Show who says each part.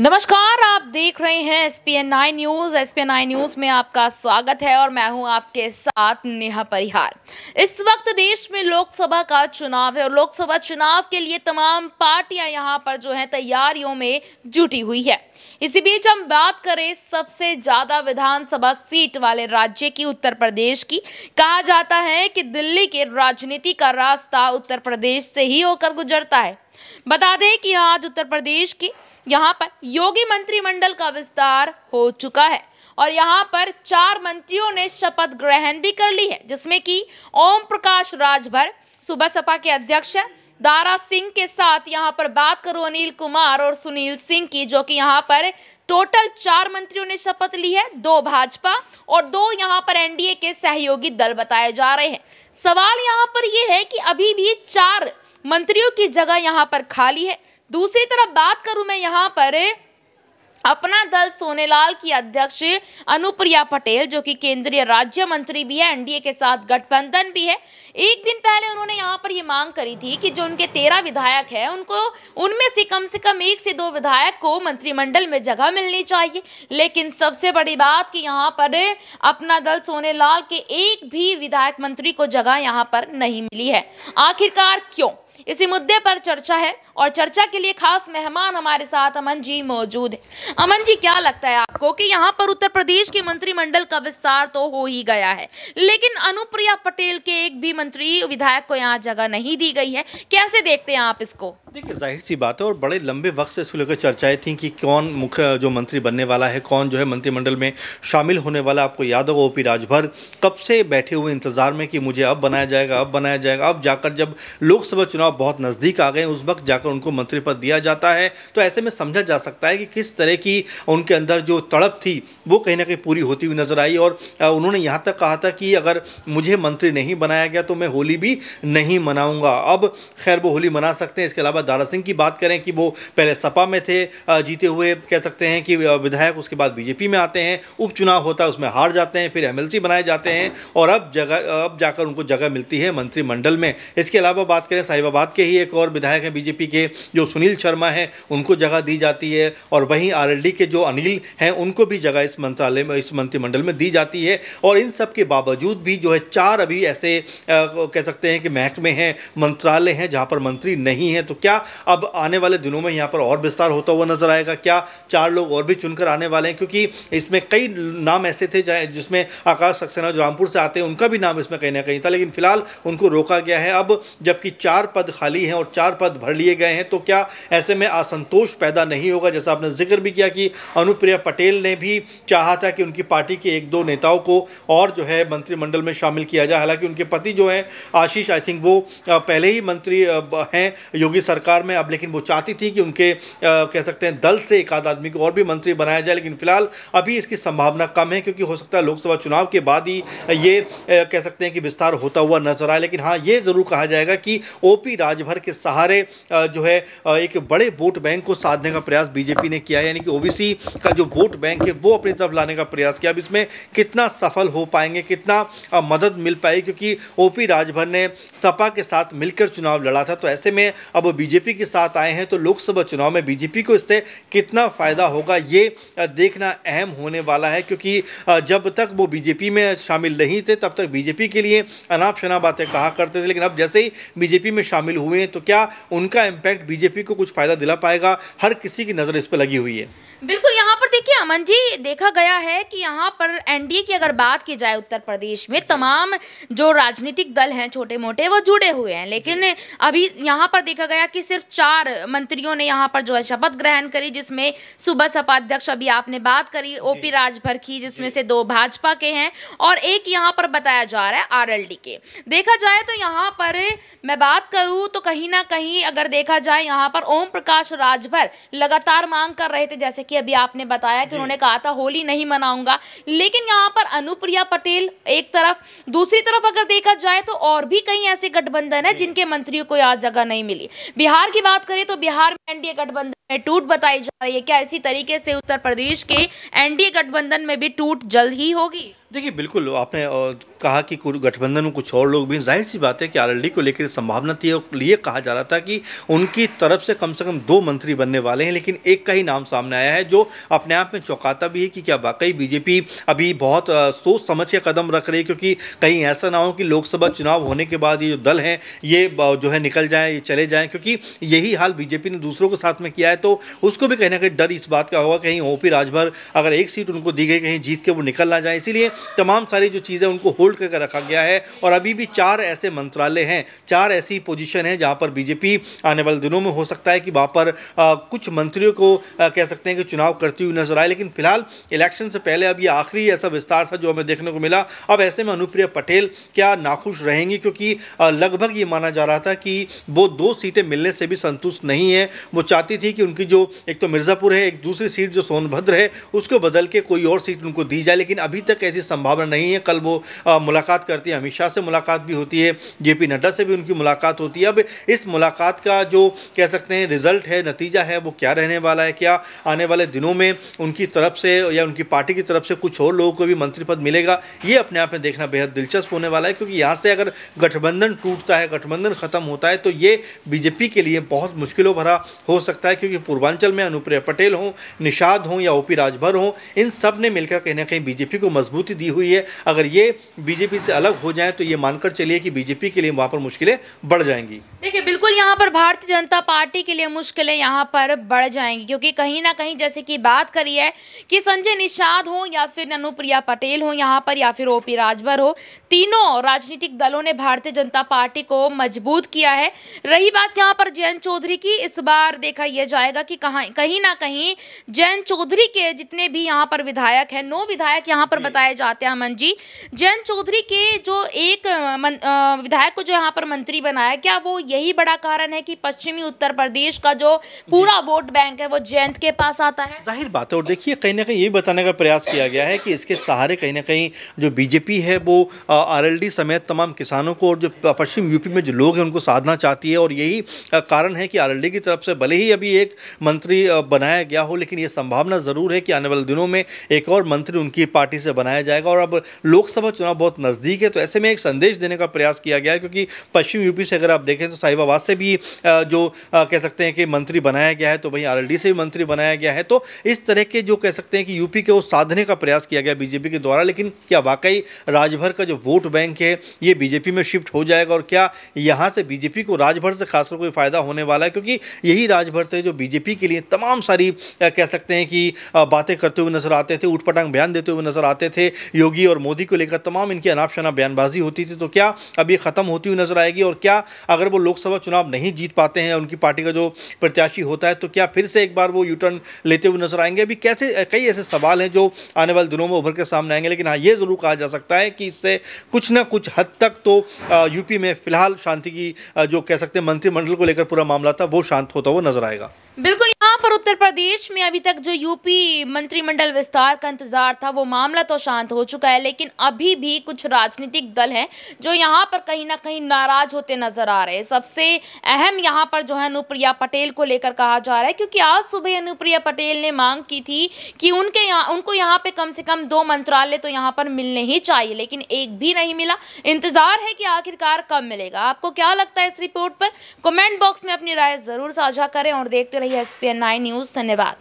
Speaker 1: नमस्कार आप देख रहे हैं S P N I news S P N I news में आपका स्वागत है और मैं हूं आपके साथ नेहा परिहार इस वक्त देश में लोकसभा का चुनाव है और लोकसभा चुनाव के लिए तमाम पार्टियां यहां पर जो है तैयारियों में जुटी हुई है इसी बीच हम बात करें सबसे ज़्यादा विधानसभा सीट वाले राज्य की उत्तर प्रदेश की कहा जाता है कि दिल्ली के राजनीति का रास्ता उत्तर प्रदेश से ही होकर गुजरता है बता दें कि आज उत्तर प्रदेश की यहाँ पर योगी मंत्रिमंडल का विस्तार हो चुका है और यहाँ पर चार मंत्रियों ने शपथ ग्रहण भी कर ली है जिसमें कि ओम प्रकाश राजभर सुबह सपा के अध्यक्ष दारा सिंह के साथ यहाँ पर बात करूँ अनिल कुमार और सुनील सिंह की जो कि यहाँ पर टोटल चार मंत्रियों ने शपथ ली है दो भाजपा और दो यहाँ पर एनडीए के सहयोगी दल बताए जा रहे हैं सवाल यहाँ पर यह है कि अभी भी चार मंत्रियों की जगह यहाँ पर खाली है दूसरी तरफ बात करूं मैं यहाँ पर अपना दल सोनेलाल की अध्यक्ष अनुप्रिया पटेल जो कि केंद्रीय राज्य मंत्री भी है एनडीए के साथ गठबंधन भी है एक दिन पहले उन्होंने यहाँ पर ये मांग करी थी कि जो उनके तेरह विधायक हैं उनको उनमें से कम से कम एक से दो विधायक को मंत्रिमंडल में जगह मिलनी चाहिए लेकिन सबसे बड़ी बात कि यहाँ पर अपना दल सोनेलाल के एक भी विधायक मंत्री को जगह यहाँ पर नहीं मिली है आखिरकार क्यों इसी मुद्दे पर चर्चा है और चर्चा के लिए खास मेहमान हमारे साथ अमन जी मौजूद है अमन जी क्या लगता है आपको कि यहाँ पर उत्तर प्रदेश के मंत्रिमंडल का विस्तार तो हो ही गया है लेकिन अनुप्रिया पटेल के एक भी मंत्री विधायक को यहाँ जगह नहीं दी गई है कैसे देखते हैं आप इसको
Speaker 2: देखिए जाहिर सी बात है और बड़े लंबे वक्त से इसको लेकर चर्चाएं थी कि कौन मुख्य जो मंत्री बनने वाला है कौन जो है मंत्रिमंडल में शामिल होने वाला आपको याद होगा ओपी राजभर कब से बैठे हुए इंतजार में कि मुझे अब बनाया जाएगा अब बनाया जाएगा अब जाकर जब लोकसभा चुनाव बहुत नज़दीक आ गए उस वक्त जाकर उनको मंत्री पद दिया जाता है तो ऐसे में समझा जा सकता है कि किस तरह की उनके अंदर जो तड़प थी वो कहीं ना कहीं पूरी होती हुई नज़र आई और उन्होंने यहाँ तक कहा था कि अगर मुझे मंत्री नहीं बनाया गया तो मैं होली भी नहीं मनाऊंगा अब खैर वो होली मना सकते हैं इसके अलावा दारा सिंह की बात करें कि वो पहले सपा में थे जीते हुए कह सकते हैं कि विधायक उसके बाद बीजेपी में आते हैं उपचुनाव होता है उसमें हार जाते हैं फिर एमएलसी बनाए जाते हैं और अब जगह अब जाकर उनको जगह मिलती है मंत्रिमंडल में इसके अलावा बात करें साहिबाबाद के ही एक और विधायक हैं बीजेपी के जो सुनील शर्मा हैं उनको जगह दी जाती है और वहीं आरएलडी के जो अनिल हैं उनको भी जगह इस मंत्रालय में इस मंत्रिमंडल में दी जाती है और इन सब के बावजूद भी जो है चार अभी ऐसे आ, कह सकते हैं कि महकमे हैं मंत्रालय हैं जहाँ पर मंत्री नहीं हैं तो क्या क्या अब आने वाले दिनों में यहाँ पर और विस्तार होता हुआ नजर आएगा क्या चार लोग और भी चुनकर आने वाले हैं क्योंकि इसमें कई नाम ऐसे थे जिसमें आकाश सक्सेना जो रामपुर से आते हैं उनका भी नाम इसमें कहीं ना कहीं था लेकिन फिलहाल उनको रोका गया है अब जबकि चार पद खाली हैं और चार पद भर लिए गए हैं तो क्या ऐसे में असंतोष पैदा नहीं होगा जैसा आपने जिक्र भी किया कि अनुप्रिया पटेल ने भी चाहा था कि उनकी पार्टी के एक दो नेताओं को और जो है मंत्रिमंडल में शामिल किया जाए हालांकि उनके पति जो हैं आशीष आई थिंक वो पहले ही मंत्री हैं योगी सरकार सरकार में अब लेकिन वो चाहती थी कि उनके आ, कह सकते हैं दल से एक आध आदमी को और भी मंत्री बनाया जाए लेकिन फिलहाल अभी इसकी संभावना कम है क्योंकि हो सकता है लोकसभा चुनाव के बाद ही ये आ, कह सकते हैं कि विस्तार होता हुआ नजर आए लेकिन हाँ ये ज़रूर कहा जाएगा कि ओ पी राजभर के सहारे आ, जो है एक बड़े वोट बैंक को साधने का प्रयास बीजेपी ने किया है यानी कि ओबीसी का जो वोट बैंक है वो अपनी तरफ लाने का प्रयास किया अब इसमें कितना सफल हो पाएंगे कितना मदद मिल पाएगी क्योंकि ओ पी राजभर ने सपा के साथ मिलकर चुनाव लड़ा था तो ऐसे में अब बीजेपी बीजेपी के साथ आए हैं तो लोकसभा चुनाव में बीजेपी को इससे कितना फ़ायदा होगा ये देखना अहम होने वाला है क्योंकि जब तक वो बीजेपी में शामिल नहीं थे तब तक बीजेपी के लिए अनाप शनाप बातें कहा करते थे लेकिन अब जैसे ही बीजेपी में शामिल हुए हैं तो क्या उनका इम्पैक्ट बीजेपी को कुछ फ़ायदा दिला पाएगा हर किसी की नज़र इस पर लगी हुई है
Speaker 1: बिल्कुल यहाँ पर देखिए अमन जी देखा गया है कि यहाँ पर एनडीए की अगर बात की जाए उत्तर प्रदेश में तमाम जो राजनीतिक दल हैं छोटे मोटे वो जुड़े हुए हैं लेकिन अभी यहाँ पर देखा गया कि सिर्फ चार मंत्रियों ने यहाँ पर जो है शपथ ग्रहण करी जिसमें सुबह सपा अध्यक्ष अभी आपने बात करी ओ पी राजभर की जिसमें से दो भाजपा के हैं और एक यहाँ पर बताया जा रहा है आर के देखा जाए तो यहाँ पर मैं बात करूँ तो कहीं ना कहीं अगर देखा जाए यहाँ पर ओम प्रकाश राजभर लगातार मांग कर रहे थे जैसे कि कि अभी आपने बताया कि उन्होंने कहा था होली नहीं मनाऊंगा लेकिन यहाँ पर अनुप्रिया पटेल एक तरफ दूसरी तरफ अगर देखा जाए तो और भी कई ऐसे गठबंधन है जिनके मंत्रियों को आज जगह नहीं मिली बिहार की बात करें तो बिहार में एनडीए गठबंधन में टूट बताई जा रही है क्या इसी तरीके से उत्तर प्रदेश के एनडीए गठबंधन में भी टूट जल्द ही होगी
Speaker 2: देखिए बिल्कुल आपने कहा कि गठबंधन में कुछ और लोग भी जाहिर सी बात है कि आरएलडी को लेकर संभावना थी और लिए कहा जा रहा था कि उनकी तरफ से कम से कम दो मंत्री बनने वाले हैं लेकिन एक का ही नाम सामने आया है जो अपने आप में चौंकाता भी है कि क्या वाकई बीजेपी अभी बहुत सोच समझ के कदम रख रही है क्योंकि कहीं ऐसा ना हो कि लोकसभा चुनाव होने के बाद ये जो दल हैं ये जो है निकल जाएँ ये चले जाएँ क्योंकि यही हाल बीजेपी ने दूसरों के साथ में किया है तो उसको भी कहीं ना कहीं डर इस बात का होगा कहीं ओपी राजभर अगर एक सीट उनको दी गई कहीं जीत के वो निकल ना जाए इसीलिए तमाम सारी जो चीज़ें उनको होल्ड करके रखा गया है और अभी भी चार ऐसे मंत्रालय हैं चार ऐसी पोजिशन है जहाँ पर बीजेपी आने वाले दिनों में हो सकता है कि वहां पर कुछ मंत्रियों को कह सकते हैं कि चुनाव करती हुई नजर आए लेकिन फिलहाल इलेक्शन से पहले अब ये आखिरी ऐसा विस्तार था जो हमें देखने को मिला अब ऐसे में अनुप्रिया पटेल क्या नाखुश रहेंगी क्योंकि लगभग ये माना जा रहा था कि वो दो सीटें मिलने से भी संतुष्ट नहीं है वो चाहती थी कि उनकी जो एक तो मिर्ज़ापुर है एक दूसरी सीट जो सोनभद्र है उसको बदल के कोई और सीट उनको दी जाए लेकिन अभी तक ऐसी संभावना नहीं है कल वो आ, मुलाकात करती है अमित शाह से मुलाकात भी होती है जेपी नड्डा से भी उनकी मुलाकात होती है अब इस मुलाकात का जो कह सकते हैं रिजल्ट है नतीजा है वो क्या रहने वाला है क्या आने वाले दिनों में उनकी तरफ से या उनकी पार्टी की तरफ से कुछ और लोगों को भी मंत्री पद मिलेगा ये अपने आप में देखना बेहद दिलचस्प होने वाला है क्योंकि यहाँ से अगर गठबंधन टूटता है गठबंधन खत्म होता है तो ये बीजेपी के लिए बहुत मुश्किलों भरा हो सकता है क्योंकि ये पूर्वांचल में अनुप्रिया पटेल हों निषाद हों या ओपी राजभर हों इन सब ने मिलकर कहीं ना कहीं बीजेपी को मजबूती दी हुई है अगर ये बीजेपी से अलग हो जाएं तो ये मानकर चलिए कि बीजेपी के लिए वहाँ पर मुश्किलें बढ़ जाएंगी देखिए
Speaker 1: बिल्कुल यहाँ पर भारतीय जनता पार्टी के लिए मुश्किलें यहाँ पर बढ़ जाएंगी क्योंकि कहीं ना कहीं जैसे कि बात करी है कि संजय निषाद हो या फिर अनुप्रिया पटेल हो यहाँ पर या फिर ओपी राजभर हो तीनों राजनीतिक दलों ने भारतीय जनता पार्टी को मजबूत किया है रही बात यहाँ पर जयंत चौधरी की इस बार देखा यह जाएगा कि कहा कहीं ना कहीं जयंत चौधरी के जितने भी यहाँ पर विधायक हैं नौ विधायक यहाँ पर बताए जाते हैं अमन जी जयंत चौधरी के जो एक विधायक को जो यहाँ पर मंत्री बनाया क्या वो यही बड़ा कारण है कि पश्चिमी उत्तर प्रदेश का जो पूरा वोट बैंक है वो जयंत के पास आता है
Speaker 2: जाहिर बात है और देखिए कहीं ना कहीं ये बताने का प्रयास किया गया है कि इसके सहारे कहीं ना कहीं जो बीजेपी है वो आरएलडी समेत तमाम किसानों को और जो पश्चिम यूपी में जो लोग हैं उनको साधना चाहती है और यही कारण है कि आर की तरफ से भले ही अभी एक मंत्री बनाया गया हो लेकिन ये संभावना ज़रूर है कि आने वाले दिनों में एक और मंत्री उनकी पार्टी से बनाया जाएगा और अब लोकसभा चुनाव बहुत नज़दीक है तो ऐसे में एक संदेश देने का प्रयास किया गया है क्योंकि पश्चिम यूपी से अगर आप देखें तो साहिबाबाद से भी जो कह सकते हैं कि मंत्री बनाया गया है तो वहीं आरएलडी से भी मंत्री बनाया गया है तो इस तरह के जो कह सकते हैं कि यूपी के वो साधने का प्रयास किया गया बीजेपी के द्वारा लेकिन क्या वाकई राजभर का जो वोट बैंक है ये बीजेपी में शिफ्ट हो जाएगा और क्या यहाँ से बीजेपी को राजभर से खासकर कोई फ़ायदा होने वाला है क्योंकि यही राजभर थे जो बीजेपी के लिए तमाम सारी कह सकते हैं कि बातें करते हुए नजर आते थे उठपटांग बयान देते हुए नजर आते थे योगी और मोदी को लेकर तमाम इनकी अनाप बयानबाजी होती थी तो क्या अब ये ख़त्म होती हुई नजर आएगी और क्या अगर वो लोकसभा चुनाव नहीं जीत पाते हैं उनकी पार्टी का जो प्रत्याशी होता है तो क्या फिर से एक बार वो यू टर्न लेते हुए नजर आएंगे अभी कैसे कई ऐसे सवाल हैं जो आने वाले दिनों में उभर के सामने आएंगे लेकिन हाँ ये ज़रूर कहा जा सकता है कि इससे कुछ ना कुछ हद तक तो यूपी में फिलहाल शांति की जो कह सकते हैं मंत्रिमंडल को लेकर पूरा मामला था वो शांत होता हुआ नजर आएगा
Speaker 1: बिल्कुल पर उत्तर प्रदेश में अभी तक जो यूपी मंत्रिमंडल विस्तार का इंतजार था वो मामला तो शांत हो चुका है लेकिन अभी भी कुछ राजनीतिक दल हैं जो यहाँ पर कहीं ना कहीं नाराज होते नजर आ रहे हैं सबसे अहम यहाँ पर जो है अनुप्रिया पटेल को लेकर कहा जा रहा है क्योंकि आज सुबह अनुप्रिया पटेल ने मांग की थी कि उनके यहाँ उनको यहाँ पे कम से कम दो मंत्रालय तो यहाँ पर मिलने ही चाहिए लेकिन एक भी नहीं मिला इंतजार है कि आखिरकार कब मिलेगा आपको क्या लगता है इस रिपोर्ट पर कॉमेंट बॉक्स में अपनी राय जरूर साझा करें और देखते रहिए एस पी न्यूज़ धन्यवाद